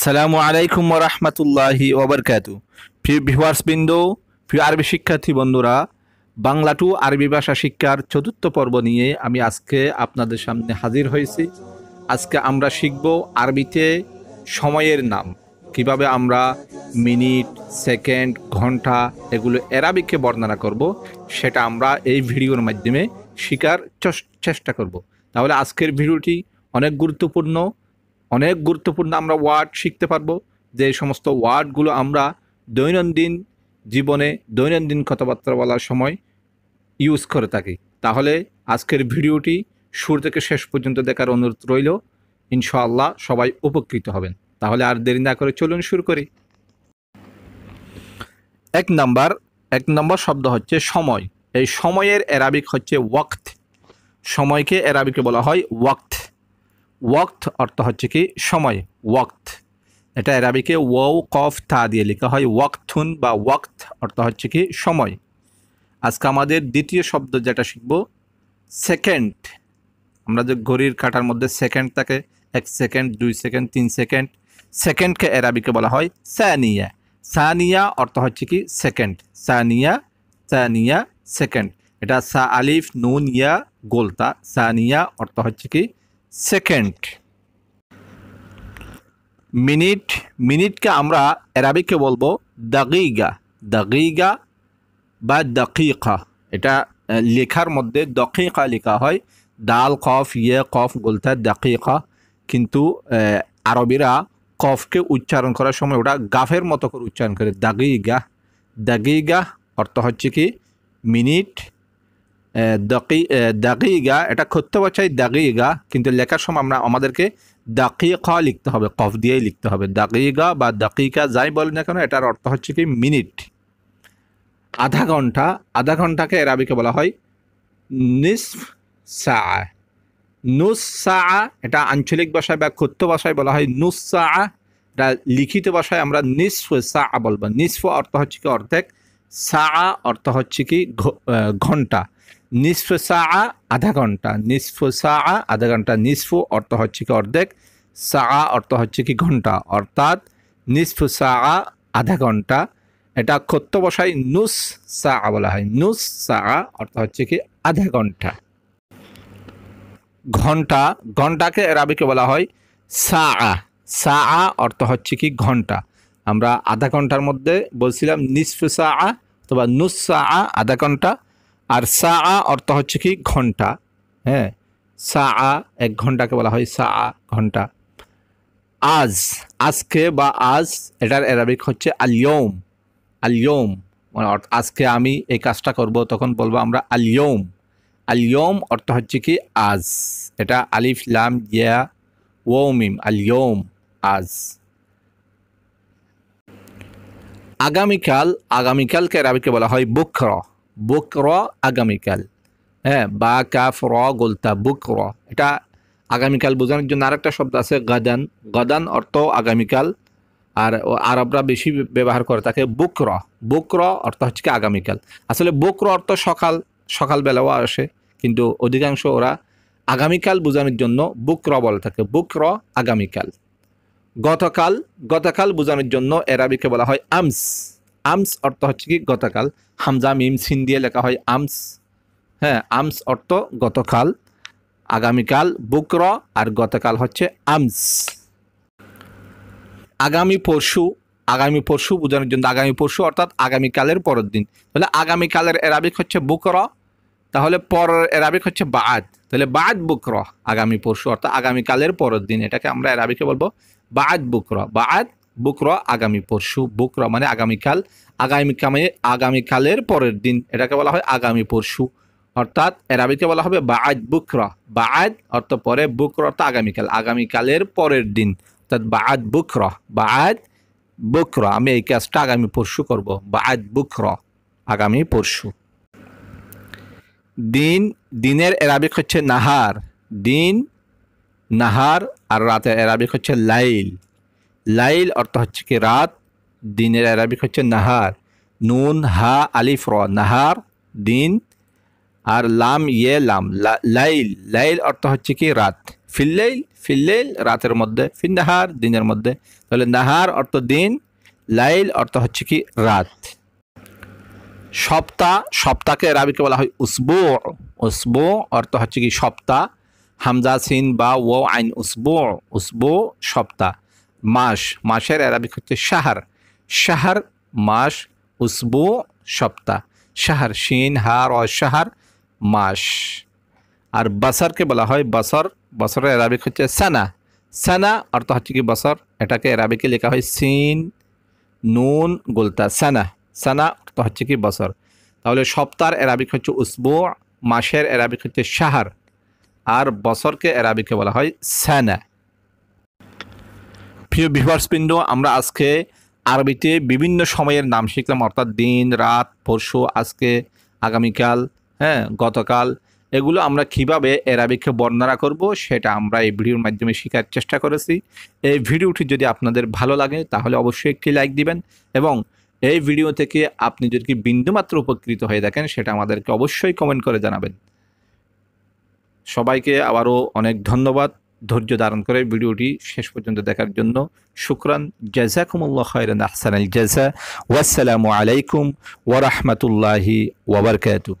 সালামু আলাইকুম ওরহমতুল্লাহি ওবরকাত প্রিয় ভিভার্সবৃন্দ প্রিয় আরবি শিক্ষার্থী বন্ধুরা বাংলা টু আরবি ভাষা শিক্ষার চতুর্থ পর্ব নিয়ে আমি আজকে আপনাদের সামনে হাজির হয়েছি আজকে আমরা শিখব আরবিতে সময়ের নাম কিভাবে আমরা মিনিট সেকেন্ড ঘন্টা এগুলো অ্যারাবিকে বর্ণনা করব সেটা আমরা এই ভিডিওর মাধ্যমে শেখার চেষ্টা করব তাহলে আজকের ভিডিওটি অনেক গুরুত্বপূর্ণ অনেক গুরুত্বপূর্ণ আমরা ওয়ার্ড শিখতে পারবো যে সমস্ত ওয়ার্ডগুলো আমরা দৈনন্দিন জীবনে দৈনন্দিন কথাবার্তা বলার সময় ইউজ করে থাকি তাহলে আজকের ভিডিওটি শুরু থেকে শেষ পর্যন্ত দেখার অনুরোধ রইল ইনশাআল্লাহ সবাই উপকৃত হবেন তাহলে আর দেরি না করে চলুন শুরু করি এক নাম্বার এক নম্বর শব্দ হচ্ছে সময় এই সময়ের অ্যারাবিক হচ্ছে ওয়াক্ত সময়কে অ্যারাবিকে বলা হয় ওয়াক্ত ওয়াক্ত অর্থ হচ্ছে কি সময় ওয়াক্ত এটা অ্যারাবিকে ও কফ তা দিয়ে লেখা হয় ওয়াক্তুন বা ওয়াক্ত অর্থ হচ্ছে কি সময় আজকে আমাদের দ্বিতীয় শব্দ যেটা শিখব সেকেন্ড আমরা যে ঘড়ির কাটার মধ্যে সেকেন্ড থাকে এক সেকেন্ড দুই সেকেন্ড তিন সেকেন্ড সেকেন্ডকে অ্যারাবিকে বলা হয় সানিয়া সানিয়া অর্থ হচ্ছে কি সেকেন্ড সানিয়া সানিয়া সেকেন্ড এটা সা আলিফ নুন ইয়া গোলতা সানিয়া অর্থ হচ্ছে কি সেকেন্ড মিনিট মিনিটকে আমরা অ্যারাবিকে বলবো দাগিগা দাগিগা বা দকিকা এটা লেখার মধ্যে দকিকা লেখা হয় দাল কফ ইয়ে কফ বলতে দাকিকা কিন্তু আরবিরা কফকে উচ্চারণ করার সময় ওটা গাফের মতো করে উচ্চারণ করে দাগিগা দাগিগা অর্থ হচ্ছে কি মিনিট দাকিগা এটা ক্ষত্য বাছাই দাগিগা কিন্তু লেখার সময় আমরা আমাদেরকে দাকিকা লিখতে হবে কফ দিয়েই লিখতে হবে দাগিগা বা দাকিকা যাই বলে না কেন এটার অর্থ হচ্ছে কি মিনিট আধা ঘন্টা আধা ঘন্টাকে এরাবিকে বলা হয় নিসফ সা নুসা এটা আঞ্চলিক ভাষায় বা ক্ষত্য ভাষায় বলা হয় নুসা এটা লিখিত ভাষায় আমরা নিসফ সা বলবো নিসফ অর্থ হচ্ছে কি অর্ধেক সা অর্থ হচ্ছে কি ঘন্টা নিসফ আ আধা ঘন্টা নিসফ আ আধা ঘন্টা নিসফ অর্থ হচ্ছে কি অর্ধেক সা অর্থ হচ্ছে কি ঘন্টা অর্থাৎ নিসফ আ আধা ঘন্টা এটা ক্ষত্য বসাই নুস সা বলা হয় নুস সা অর্থ হচ্ছে কি আধা ঘন্টা ঘন্টা ঘন্টাকে এরাবিকে বলা হয় সা সা অর্থ হচ্ছে কি ঘন্টা আমরা আধা ঘন্টার মধ্যে বলছিলাম নিসফ আ অথবা নুস সা আধা ঘন্টা আর সা আ অর্থ হচ্ছে কি ঘন্টা হ্যাঁ সা আ এক ঘন্টাকে বলা হয় সা আ ঘন্টা আজ আজকে বা আজ এটার অ্যারাবিক হচ্ছে আলিয়ম আলিয়ম মানে আজকে আমি এই কাজটা করব তখন বলবো আমরা আলিয়ম আলিয়ম অর্থ হচ্ছে কি আজ এটা আলিফ লাম ইয়া ওমিম আলিয়ম আজ আগামীকাল আগামীকালকে অ্যারাবিকে বলা হয় বুখরা বুক র আগামীকাল হ্যাঁ বা কাফ র গোলতা বুক র এটা আগামীকাল বোঝানোর জন্য আরেকটা শব্দ আছে গাদান গাদান অর্থ আগামীকাল আর আরবরা বেশি ব্যবহার করে থাকে বুক র বুক র অর্থ হচ্ছে আগামীকাল আসলে বুকর অর্থ সকাল সকালবেলাও আসে কিন্তু অধিকাংশ ওরা আগামীকাল বোঝানোর জন্য বুক র বলে থাকে বুক র আগামীকাল গতকাল গতকাল বোঝানোর জন্য এরাবিকে বলা হয় আমস আমস অর্থ হচ্ছে কি গতকাল হামজা মিম সিন দিয়ে লেখা হয় আমস হ্যাঁ আমস অর্থ গতকাল আগামীকাল বুকর আর গতকাল হচ্ছে আমস আগামী পরশু আগামী পরশু বোঝানোর জন্য আগামী পরশু অর্থাৎ আগামীকালের পরের দিন তাহলে আগামীকালের এরাবিক হচ্ছে বুকর তাহলে পরের এরাবিক হচ্ছে বাদ তাহলে বাদ বুকর আগামী পরশু অর্থাৎ আগামীকালের পরের দিন এটাকে আমরা এরাবিকে বলবো বাদ বুকর বাদ বুকরা আগামী পরশু বুকরা মানে আগামীকাল আগামীকালে আগামীকালের পরের দিন এটাকে বলা হয় আগামী পরশু অর্থাৎ এরাবিকে বলা হবে বা আদ বুকরা আদ অর্থ পরে বুকরা অর্থ আগামীকাল আগামীকালের পরের দিন অর্থাৎ বুকর বুকরা আদ বুকরা আমি এই কাজটা আগামী পরশু করব আদ বুকরা আগামী পরশু দিন দিনের এরাবিক হচ্ছে নাহার দিন নাহার আর রাতের এরাবিক হচ্ছে লাইল লাইল অর্থ হচ্ছে কি রাত দিনের অ্যারাবিক হচ্ছে নাহার নুন হা আলিফ র নাহার দিন আর লাম ইয়ে লাম লাইল লাইল অর্থ হচ্ছে কি রাত ফিল্লাইল ফিল্লাইল রাতের মধ্যে ফিন নাহার দিনের মধ্যে তাহলে নাহার অর্থ দিন লাইল অর্থ হচ্ছে কি রাত সপ্তাহ সপ্তাহকে রাবিকে বলা হয় উসবো উসবো অর্থ হচ্ছে কি সপ্তাহ হামজা সিন বা ও আইন উসবো উসবো সপ্তাহ মাস মাসের অ্যারাবিক হচ্ছে শাহার শাহার মাস উসবু সপ্তাহ শাহার শিন হার অ শাহার মাস আর বাসারকে বলা হয় বাসর বছরের অ্যারাবিক হচ্ছে সানা সানা অর্থ হচ্ছে কি বছর এটাকে অ্যারাবিকে লেখা হয় সিন নুন গোলতা সানা সানা অর্থ হচ্ছে কি বছর তাহলে সপ্তাহের অ্যারাবিক হচ্ছে উসবু মাসের অ্যারাবিক হচ্ছে শাহার আর বছরকে অ্যারাবিকে বলা হয় সানা প্রিয় বিভার্সপিণ্ড আমরা আজকে আরবিতে বিভিন্ন সময়ের নাম শিখলাম অর্থাৎ দিন রাত পরশু আজকে আগামীকাল হ্যাঁ গতকাল এগুলো আমরা কিভাবে অ্যারাবিককে বর্ণনা করব সেটা আমরা এই ভিডিওর মাধ্যমে শেখার চেষ্টা করেছি এই ভিডিওটি যদি আপনাদের ভালো লাগে তাহলে অবশ্যই একটি লাইক দিবেন এবং এই ভিডিও থেকে আপনি যদি বিন্দুমাত্র উপকৃত হয়ে দেখেন সেটা আমাদেরকে অবশ্যই কমেন্ট করে জানাবেন সবাইকে আবারও অনেক ধন্যবাদ ধৈর্য ধারণ করে ভিডিওটি শেষ পর্যন্ত দেখার জন্য শুক্রান জাজাকুমুল্লাহ খায়রান আহসান আল জাজা ওয়াসালামু আলাইকুম ওয়ারহমতুল্লাহি ওবরকাতু